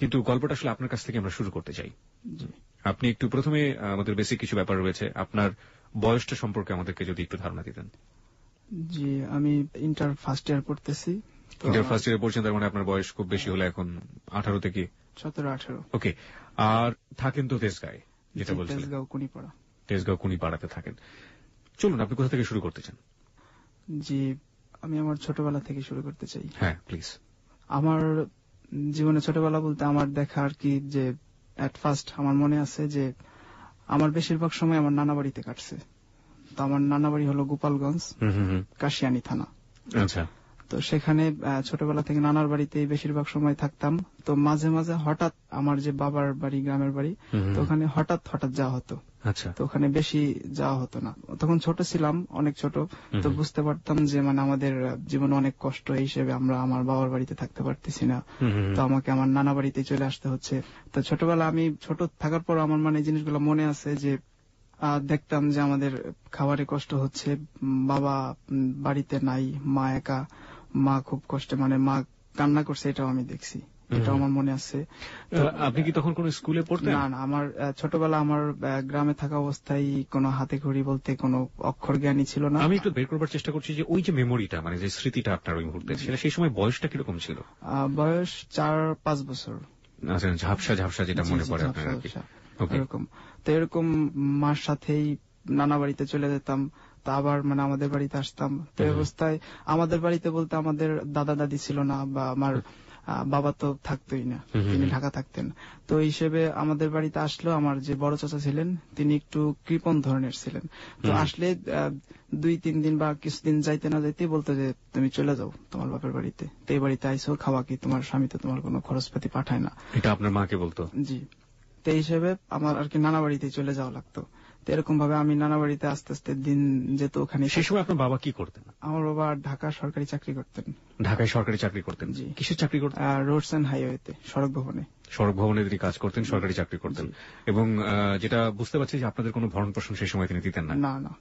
কিন্তু গল্পটা আসলে আপনার কাছ থেকে আমরা শুরু করতে চাই আপনি একটু প্রথমে আমাদের বেসিক কিছু ব্যাপার রয়েছে আপনার বয়সটা সম্পর্কে আমাদেরকে যদি একটু ধারণা দিতেন জি আমি ইন্টার ফার্স্ট ইয়ার পড়তেছি ইন্টার ফার্স্ট ইয়ার পড়ছেন তার মানে আপনার বয়স খুব বেশি হলে এখন আঠারো থেকে সতেরো আঠারো ওকে আর থাকেন তো তেজগাঁয় যেটা বলছেন তেজগাঁও কুনিপাড়া তেজগাঁও কুনিপাড়াতে থাকেন চলুন আপনি কোথা থেকে শুরু করতে চান জি আমি আমার ছোটবেলা থেকে শুরু করতে চাই হ্যাঁ প্লিজ আমার জীবনে ছোটবেলা বলতে আমার দেখা আর কি যে অ্যাট ফার্স্ট আমার মনে আছে যে আমার বেশিরভাগ সময় আমার নানা বাড়িতে কাটছে তো আমার নানা বাড়ি হলো গোপালগঞ্জ কাশিয়ানি থানা আচ্ছা তো সেখানে ছোটবেলা থেকে নানার বাড়িতে বেশিরভাগ সময় থাকতাম তো মাঝে মাঝে হঠাৎ আমার যে বাবার বাড়ি গ্রামের বাড়ি তো ওখানে হঠাৎ হঠাৎ যাওয়া হতো আচ্ছা তো ওখানে বেশি যাওয়া হতো না তখন ছোট ছিলাম অনেক ছোট তো বুঝতে পারতাম যে মানে আমাদের জীবনে অনেক কষ্ট হিসেবে আমরা আমার বাবার বাড়িতে থাকতে পারতেছি না তো আমাকে আমার নানা বাড়িতে চলে আসতে হচ্ছে তো ছোটবেলা আমি ছোট থাকার পর আমার মানে জিনিসগুলো মনে আছে যে দেখতাম যে আমাদের খাবারে কষ্ট হচ্ছে বাবা বাড়িতে নাই মা একা মা খুব কষ্টে মানে মা কান্না করছে এটাও আমি দেখছি এটাও আমার মনে আছে আপনি কি তখন কোন স্কুলে পড়তেন না না আমার ছোটবেলা আমার গ্রামে থাকা অবস্থায় কোনো হাতে ঘড়ি বলতে কোনো অক্ষর জ্ঞানই ছিল না আমি একটু বের করবার চেষ্টা করছি যে ওই যে মেমোরিটা মানে যে স্মৃতিটা আপনার ওই মুহূর্তে ছিল সেই সময় বয়সটা কিরকম ছিল বয়স চার পাঁচ বছর আচ্ছা ঝাপসা ঝাপসা যেটা মনে পড়ে আপনার এরকম তো এরকম মার সাথেই নানা বাড়িতে চলে যেতাম তা আবার মানে আমাদের বাড়িতে আসতাম তো অবস্থায় আমাদের বাড়িতে বলতে আমাদের দাদা দাদি ছিল না বা আমার বাবা তো থাকতোই না তিনি ঢাকা থাকতেন তো হিসেবে আমাদের বাড়িতে আসলো আমার যে বড় চাচা ছিলেন তিনি একটু কৃপন ধরনের ছিলেন তো আসলে দুই তিন দিন বা কিছুদিন যাইতে না যাইতে বলতো যে তুমি চলে যাও তোমার বাপের বাড়িতে তো এই বাড়িতে আইসো খাওয়া কি তোমার স্বামী তো তোমার কোনো খরচপাতি পাঠায় না এটা আপনার মাকে বলতো জি তে হিসেবে আমার আর কি নানা বাড়িতে চলে যাওয়া লাগতো তো এরকম ভাবে আমি নানা বাড়িতে আস্তে আস্তে দিন যেত ওখানে সেই সময় আপনার বাবা কি করতেন আমার বাবা ঢাকা সরকারি চাকরি করতেন ঢাকায় সরকারি চাকরি করতেন জি কিসের চাকরি করতেন রোডস অ্যান্ড হাইওয়েতে সড়ক ভবনে সড়ক ভবনে তিনি কাজ করতেন সরকারি চাকরি করতেন এবং যেটা বুঝতে পারছি যে আপনাদের কোনো ভরণ পোষণ সেই সময় তিনি দিতেন না না না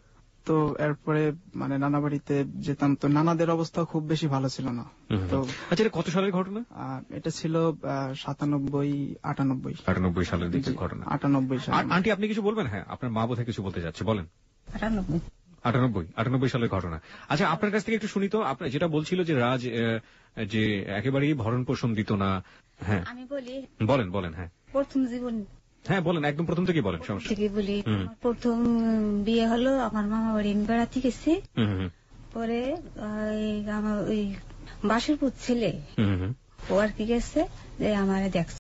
তো এরপরে মানে নানা বাড়িতে যেতাম তো নানাদের অবস্থা খুব বেশি ভালো ছিল না তো আচ্ছা কত সালের ঘটনা এটা ছিল সাতানব্বই আটানব্বই আটানব্বই সালের দিকে ঘটনা আটানব্বই সাল আন্টি আপনি কিছু বলবেন হ্যাঁ আপনার মা বোধহয় কিছু বলতে যাচ্ছে বলেন আটানব্বই আটানব্বই আটানব্বই সালের ঘটনা আচ্ছা আপনার কাছ থেকে একটু শুনি তো আপনার যেটা বলছিল যে রাজ যে একেবারেই ভরণ পোষণ দিত না হ্যাঁ আমি বলি বলেন বলেন হ্যাঁ প্রথম জীবন হ্যাঁ বলেন একদম প্রথম থেকে বলেন সমস্যা থেকে বলি প্রথম বিয়ে হলো আমার মামা বাড়ি বেড়াতে গেছে পরে আমার ওই বাসিরপুর ছেলে ও আর কি গেছে যে আমার দেখছে